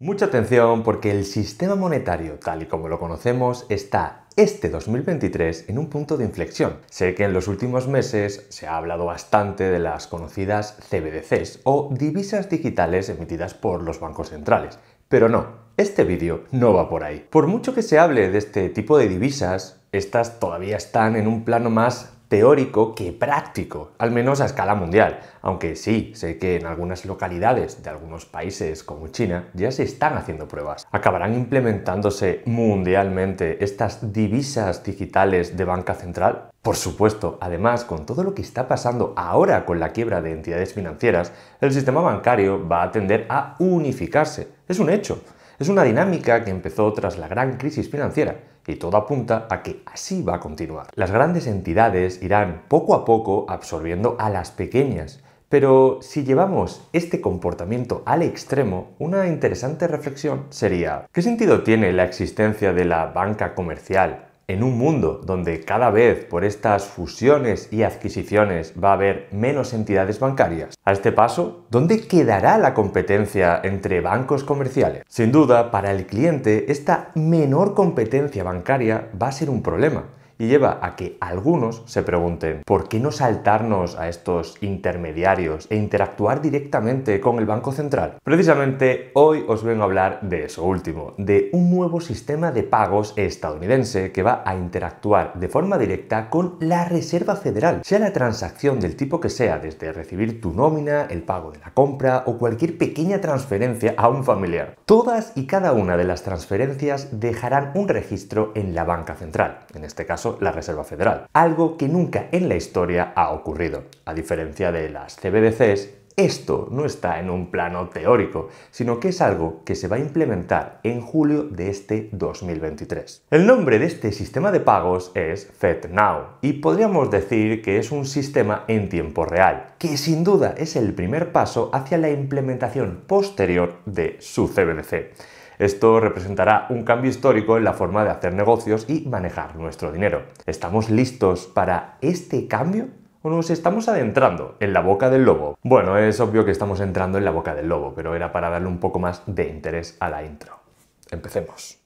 Mucha atención porque el sistema monetario tal y como lo conocemos está este 2023 en un punto de inflexión. Sé que en los últimos meses se ha hablado bastante de las conocidas CBDCs o divisas digitales emitidas por los bancos centrales, pero no, este vídeo no va por ahí. Por mucho que se hable de este tipo de divisas, estas todavía están en un plano más teórico que práctico, al menos a escala mundial. Aunque sí, sé que en algunas localidades de algunos países como China ya se están haciendo pruebas. ¿Acabarán implementándose mundialmente estas divisas digitales de banca central? Por supuesto, además, con todo lo que está pasando ahora con la quiebra de entidades financieras, el sistema bancario va a tender a unificarse. Es un hecho. Es una dinámica que empezó tras la gran crisis financiera y todo apunta a que así va a continuar. Las grandes entidades irán poco a poco absorbiendo a las pequeñas, pero si llevamos este comportamiento al extremo, una interesante reflexión sería ¿qué sentido tiene la existencia de la banca comercial en un mundo donde cada vez por estas fusiones y adquisiciones va a haber menos entidades bancarias, a este paso, ¿dónde quedará la competencia entre bancos comerciales? Sin duda, para el cliente, esta menor competencia bancaria va a ser un problema, y lleva a que algunos se pregunten, ¿por qué no saltarnos a estos intermediarios e interactuar directamente con el Banco Central? Precisamente hoy os vengo a hablar de eso último, de un nuevo sistema de pagos estadounidense que va a interactuar de forma directa con la Reserva Federal, sea la transacción del tipo que sea, desde recibir tu nómina, el pago de la compra o cualquier pequeña transferencia a un familiar. Todas y cada una de las transferencias dejarán un registro en la banca central, en este caso la Reserva Federal, algo que nunca en la historia ha ocurrido. A diferencia de las CBDCs, esto no está en un plano teórico, sino que es algo que se va a implementar en julio de este 2023. El nombre de este sistema de pagos es FedNow y podríamos decir que es un sistema en tiempo real, que sin duda es el primer paso hacia la implementación posterior de su CBDC. Esto representará un cambio histórico en la forma de hacer negocios y manejar nuestro dinero. ¿Estamos listos para este cambio? ¿O nos estamos adentrando en la boca del lobo? Bueno, es obvio que estamos entrando en la boca del lobo, pero era para darle un poco más de interés a la intro. Empecemos.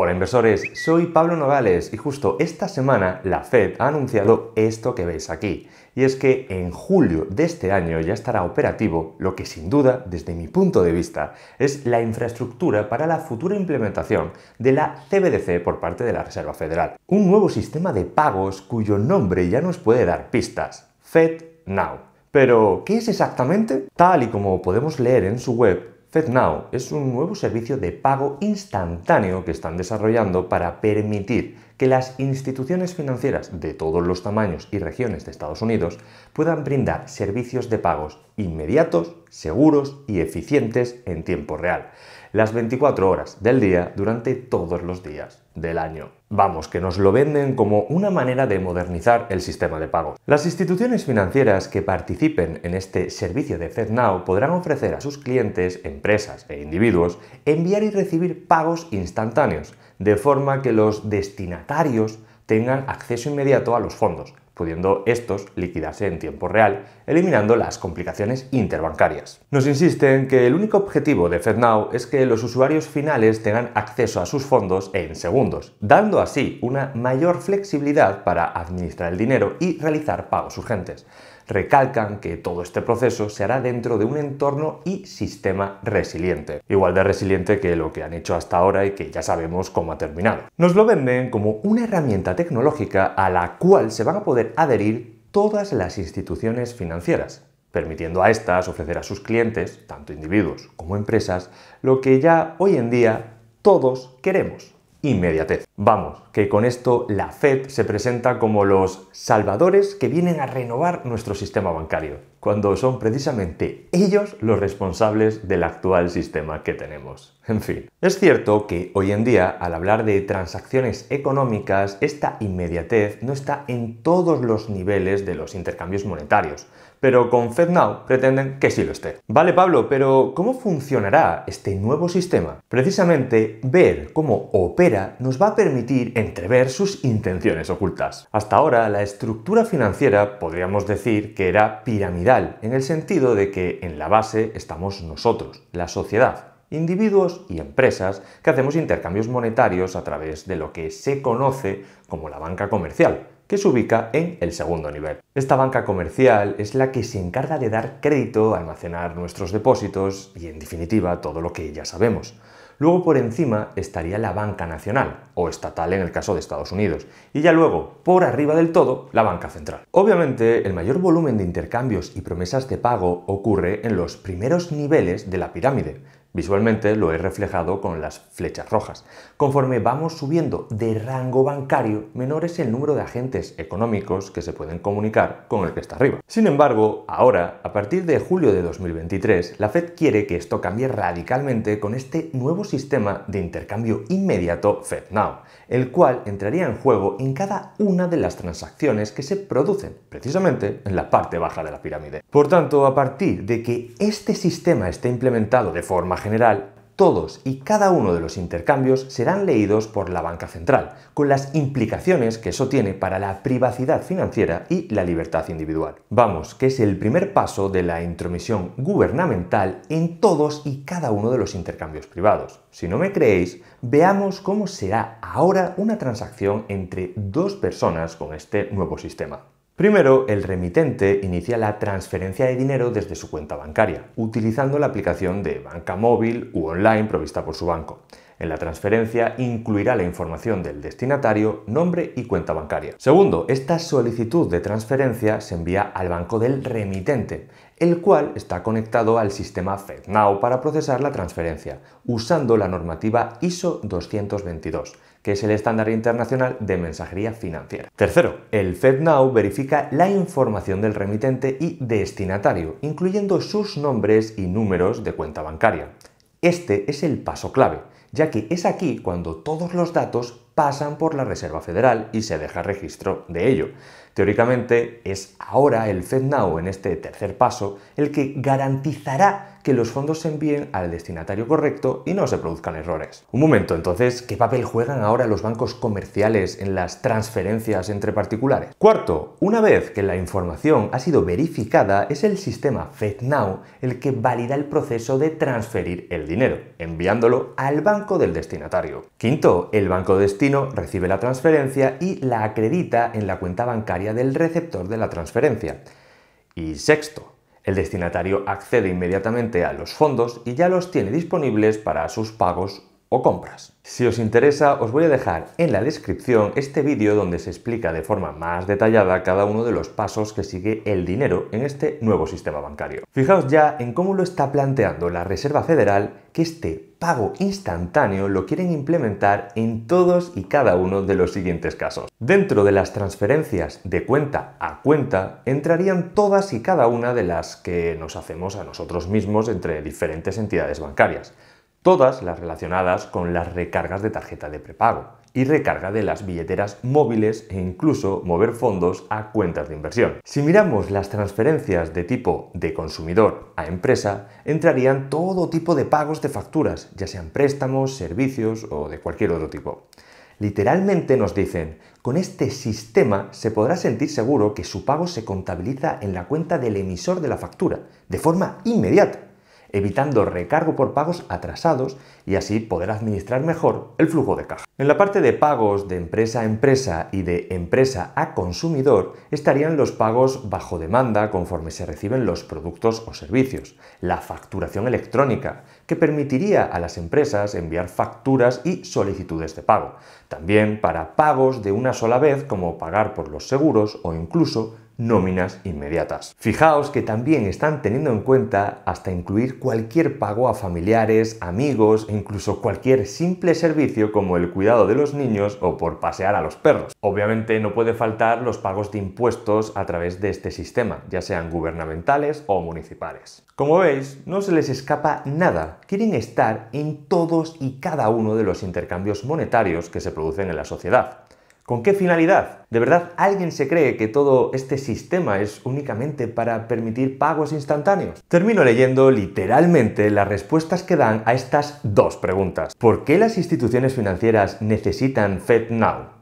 Hola inversores, soy Pablo Nogales y justo esta semana la Fed ha anunciado esto que veis aquí. Y es que en julio de este año ya estará operativo lo que sin duda, desde mi punto de vista, es la infraestructura para la futura implementación de la CBDC por parte de la Reserva Federal. Un nuevo sistema de pagos cuyo nombre ya nos puede dar pistas. Fed Now. Pero, ¿qué es exactamente? Tal y como podemos leer en su web, FedNow es un nuevo servicio de pago instantáneo que están desarrollando para permitir que las instituciones financieras de todos los tamaños y regiones de Estados Unidos puedan brindar servicios de pagos inmediatos, seguros y eficientes en tiempo real las 24 horas del día durante todos los días del año. Vamos, que nos lo venden como una manera de modernizar el sistema de pago. Las instituciones financieras que participen en este servicio de FedNow podrán ofrecer a sus clientes, empresas e individuos enviar y recibir pagos instantáneos, de forma que los destinatarios tengan acceso inmediato a los fondos pudiendo estos liquidarse en tiempo real, eliminando las complicaciones interbancarias. Nos insisten que el único objetivo de FedNow es que los usuarios finales tengan acceso a sus fondos en segundos, dando así una mayor flexibilidad para administrar el dinero y realizar pagos urgentes recalcan que todo este proceso se hará dentro de un entorno y sistema resiliente, igual de resiliente que lo que han hecho hasta ahora y que ya sabemos cómo ha terminado. Nos lo venden como una herramienta tecnológica a la cual se van a poder adherir todas las instituciones financieras, permitiendo a estas ofrecer a sus clientes, tanto individuos como empresas, lo que ya hoy en día todos queremos, inmediatez. Vamos, que con esto la Fed se presenta como los salvadores que vienen a renovar nuestro sistema bancario, cuando son precisamente ellos los responsables del actual sistema que tenemos. En fin, es cierto que hoy en día, al hablar de transacciones económicas, esta inmediatez no está en todos los niveles de los intercambios monetarios, pero con FedNow pretenden que sí lo esté. Vale, Pablo, pero ¿cómo funcionará este nuevo sistema? Precisamente, ver cómo opera nos va a permitir entrever sus intenciones ocultas. Hasta ahora, la estructura financiera podríamos decir que era piramidal, en el sentido de que en la base estamos nosotros, la sociedad individuos y empresas que hacemos intercambios monetarios a través de lo que se conoce como la banca comercial, que se ubica en el segundo nivel. Esta banca comercial es la que se encarga de dar crédito, almacenar nuestros depósitos y en definitiva todo lo que ya sabemos. Luego por encima estaría la banca nacional, o estatal en el caso de Estados Unidos, y ya luego, por arriba del todo, la banca central. Obviamente, el mayor volumen de intercambios y promesas de pago ocurre en los primeros niveles de la pirámide, Visualmente lo he reflejado con las flechas rojas. Conforme vamos subiendo de rango bancario, menor es el número de agentes económicos que se pueden comunicar con el que está arriba. Sin embargo, ahora, a partir de julio de 2023, la Fed quiere que esto cambie radicalmente con este nuevo sistema de intercambio inmediato FedNow, el cual entraría en juego en cada una de las transacciones que se producen, precisamente en la parte baja de la pirámide. Por tanto, a partir de que este sistema esté implementado de forma general, todos y cada uno de los intercambios serán leídos por la banca central, con las implicaciones que eso tiene para la privacidad financiera y la libertad individual. Vamos, que es el primer paso de la intromisión gubernamental en todos y cada uno de los intercambios privados. Si no me creéis, veamos cómo será ahora una transacción entre dos personas con este nuevo sistema. Primero, el remitente inicia la transferencia de dinero desde su cuenta bancaria, utilizando la aplicación de banca móvil u online provista por su banco. En la transferencia incluirá la información del destinatario, nombre y cuenta bancaria. Segundo, esta solicitud de transferencia se envía al banco del remitente, el cual está conectado al sistema FedNow para procesar la transferencia, usando la normativa ISO 222 que es el estándar internacional de mensajería financiera. Tercero, el FedNow verifica la información del remitente y destinatario, incluyendo sus nombres y números de cuenta bancaria. Este es el paso clave, ya que es aquí cuando todos los datos pasan por la Reserva Federal y se deja registro de ello. Teóricamente es ahora el FedNow, en este tercer paso, el que garantizará que los fondos se envíen al destinatario correcto y no se produzcan errores. Un momento, entonces, ¿qué papel juegan ahora los bancos comerciales en las transferencias entre particulares? Cuarto, una vez que la información ha sido verificada, es el sistema FedNow el que valida el proceso de transferir el dinero, enviándolo al banco del destinatario. Quinto, el banco destino recibe la transferencia y la acredita en la cuenta bancaria del receptor de la transferencia. Y sexto, el destinatario accede inmediatamente a los fondos y ya los tiene disponibles para sus pagos o compras. Si os interesa, os voy a dejar en la descripción este vídeo donde se explica de forma más detallada cada uno de los pasos que sigue el dinero en este nuevo sistema bancario. Fijaos ya en cómo lo está planteando la Reserva Federal que este pago instantáneo lo quieren implementar en todos y cada uno de los siguientes casos. Dentro de las transferencias de cuenta a cuenta entrarían todas y cada una de las que nos hacemos a nosotros mismos entre diferentes entidades bancarias todas las relacionadas con las recargas de tarjeta de prepago y recarga de las billeteras móviles e incluso mover fondos a cuentas de inversión. Si miramos las transferencias de tipo de consumidor a empresa, entrarían todo tipo de pagos de facturas, ya sean préstamos, servicios o de cualquier otro tipo. Literalmente nos dicen, con este sistema se podrá sentir seguro que su pago se contabiliza en la cuenta del emisor de la factura, de forma inmediata evitando recargo por pagos atrasados y así poder administrar mejor el flujo de caja. En la parte de pagos de empresa a empresa y de empresa a consumidor estarían los pagos bajo demanda conforme se reciben los productos o servicios, la facturación electrónica, que permitiría a las empresas enviar facturas y solicitudes de pago, también para pagos de una sola vez como pagar por los seguros o incluso nóminas inmediatas. Fijaos que también están teniendo en cuenta hasta incluir cualquier pago a familiares, amigos e incluso cualquier simple servicio como el cuidado de los niños o por pasear a los perros. Obviamente no puede faltar los pagos de impuestos a través de este sistema, ya sean gubernamentales o municipales. Como veis, no se les escapa nada, quieren estar en todos y cada uno de los intercambios monetarios que se producen en la sociedad. ¿Con qué finalidad? ¿De verdad alguien se cree que todo este sistema es únicamente para permitir pagos instantáneos? Termino leyendo literalmente las respuestas que dan a estas dos preguntas. ¿Por qué las instituciones financieras necesitan FedNow?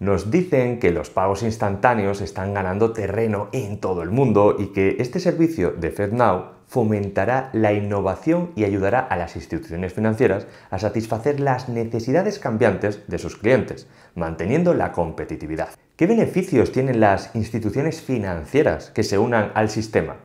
nos dicen que los pagos instantáneos están ganando terreno en todo el mundo y que este servicio de FedNow fomentará la innovación y ayudará a las instituciones financieras a satisfacer las necesidades cambiantes de sus clientes, manteniendo la competitividad. ¿Qué beneficios tienen las instituciones financieras que se unan al sistema?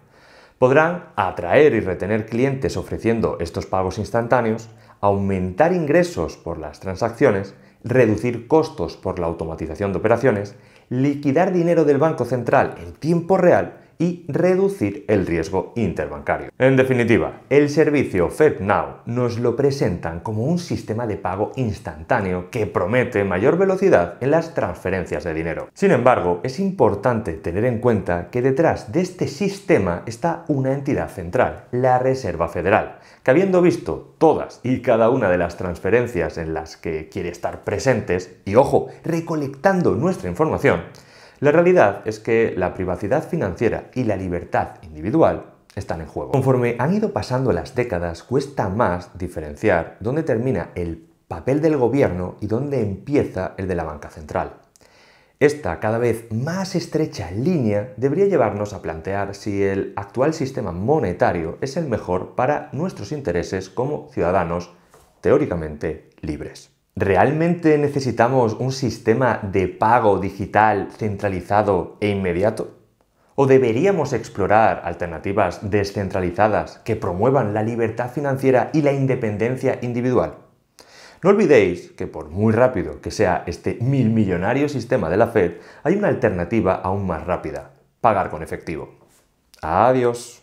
Podrán atraer y retener clientes ofreciendo estos pagos instantáneos, aumentar ingresos por las transacciones, reducir costos por la automatización de operaciones, liquidar dinero del Banco Central en tiempo real y reducir el riesgo interbancario. En definitiva, el servicio FedNow nos lo presentan como un sistema de pago instantáneo que promete mayor velocidad en las transferencias de dinero. Sin embargo, es importante tener en cuenta que detrás de este sistema está una entidad central, la Reserva Federal, que habiendo visto todas y cada una de las transferencias en las que quiere estar presentes, y ojo, recolectando nuestra información, la realidad es que la privacidad financiera y la libertad individual están en juego. Conforme han ido pasando las décadas, cuesta más diferenciar dónde termina el papel del gobierno y dónde empieza el de la banca central. Esta cada vez más estrecha línea debería llevarnos a plantear si el actual sistema monetario es el mejor para nuestros intereses como ciudadanos teóricamente libres. ¿Realmente necesitamos un sistema de pago digital centralizado e inmediato? ¿O deberíamos explorar alternativas descentralizadas que promuevan la libertad financiera y la independencia individual? No olvidéis que por muy rápido que sea este mil millonario sistema de la Fed, hay una alternativa aún más rápida, pagar con efectivo. Adiós.